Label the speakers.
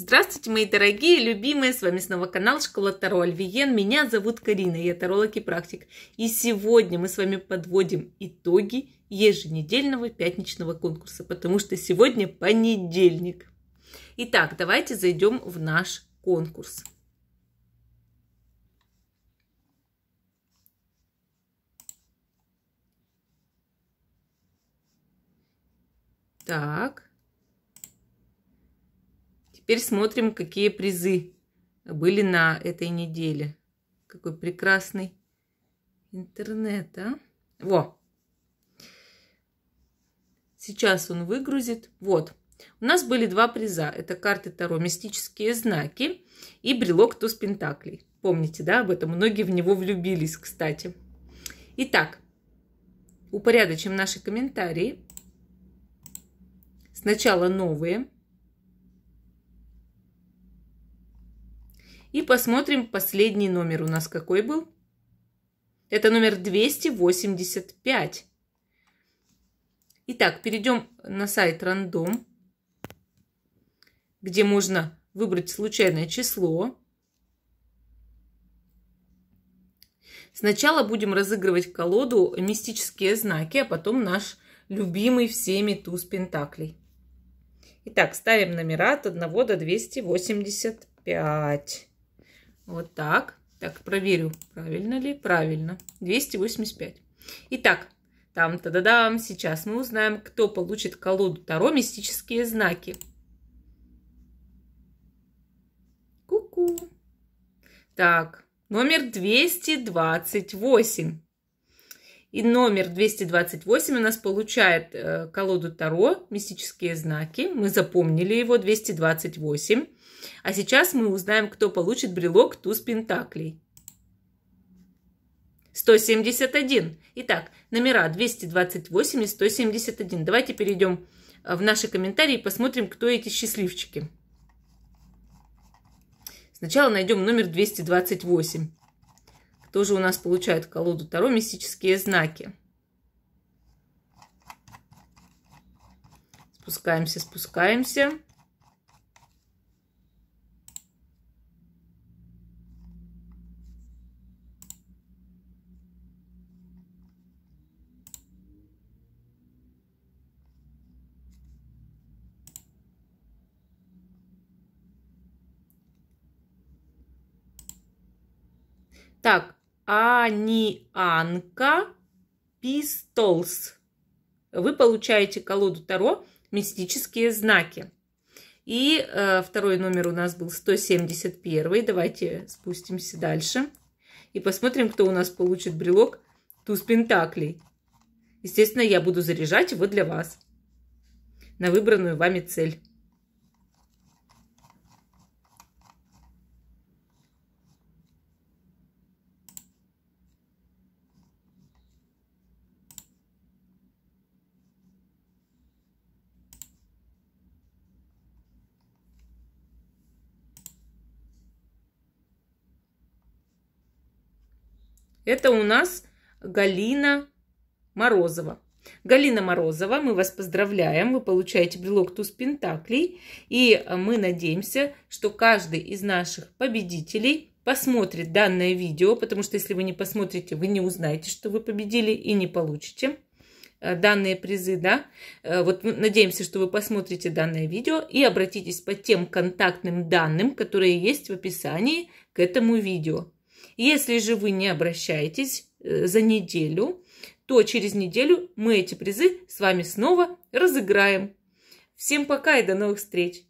Speaker 1: Здравствуйте, мои дорогие, любимые, с вами снова канал Школа Таро Альвиен, меня зовут Карина, я таролог и практик, и сегодня мы с вами подводим итоги еженедельного пятничного конкурса, потому что сегодня понедельник. Итак, давайте зайдем в наш конкурс. Так. Теперь смотрим, какие призы были на этой неделе. Какой прекрасный интернет, а? Во! Сейчас он выгрузит. Вот. У нас были два приза. Это карты Таро «Мистические знаки» и брелок «Туз Пентаклей». Помните, да, об этом? Многие в него влюбились, кстати. Итак, упорядочим наши комментарии. Сначала новые – И посмотрим, последний номер у нас какой был. Это номер 285. Итак, перейдем на сайт рандом, где можно выбрать случайное число. Сначала будем разыгрывать колоду «Мистические знаки», а потом наш любимый всеми туз Пентаклей. Итак, ставим номера от 1 до 285. Вот так. Так, проверю, правильно ли? Правильно. 285. Итак, там та да дам Сейчас мы узнаем, кто получит колоду Таро «Мистические знаки». Ку-ку. Так, номер 228. И номер 228 у нас получает э, колоду Таро «Мистические знаки». Мы запомнили его, 228. А сейчас мы узнаем, кто получит брелок туз пентаклей. 171. Итак, номера 228 и 171. Давайте перейдем э, в наши комментарии и посмотрим, кто эти счастливчики. Сначала найдем номер 228. Кто же у нас получает колоду Таро мистические знаки? Спускаемся, спускаемся. Так, Анианка Пистолс. Вы получаете колоду Таро «Мистические знаки». И э, второй номер у нас был 171. Давайте спустимся дальше и посмотрим, кто у нас получит брелок туз пентаклей. Естественно, я буду заряжать его для вас на выбранную вами цель. Это у нас Галина Морозова. Галина Морозова, мы вас поздравляем, вы получаете брелок Туз Пентаклей. И мы надеемся, что каждый из наших победителей посмотрит данное видео, потому что если вы не посмотрите, вы не узнаете, что вы победили и не получите э, данные призы, да, э, вот надеемся, что вы посмотрите данное видео и обратитесь по тем контактным данным, которые есть в описании к этому видео. Если же вы не обращаетесь э, за неделю, то через неделю мы эти призы с вами снова разыграем. Всем пока и до новых встреч!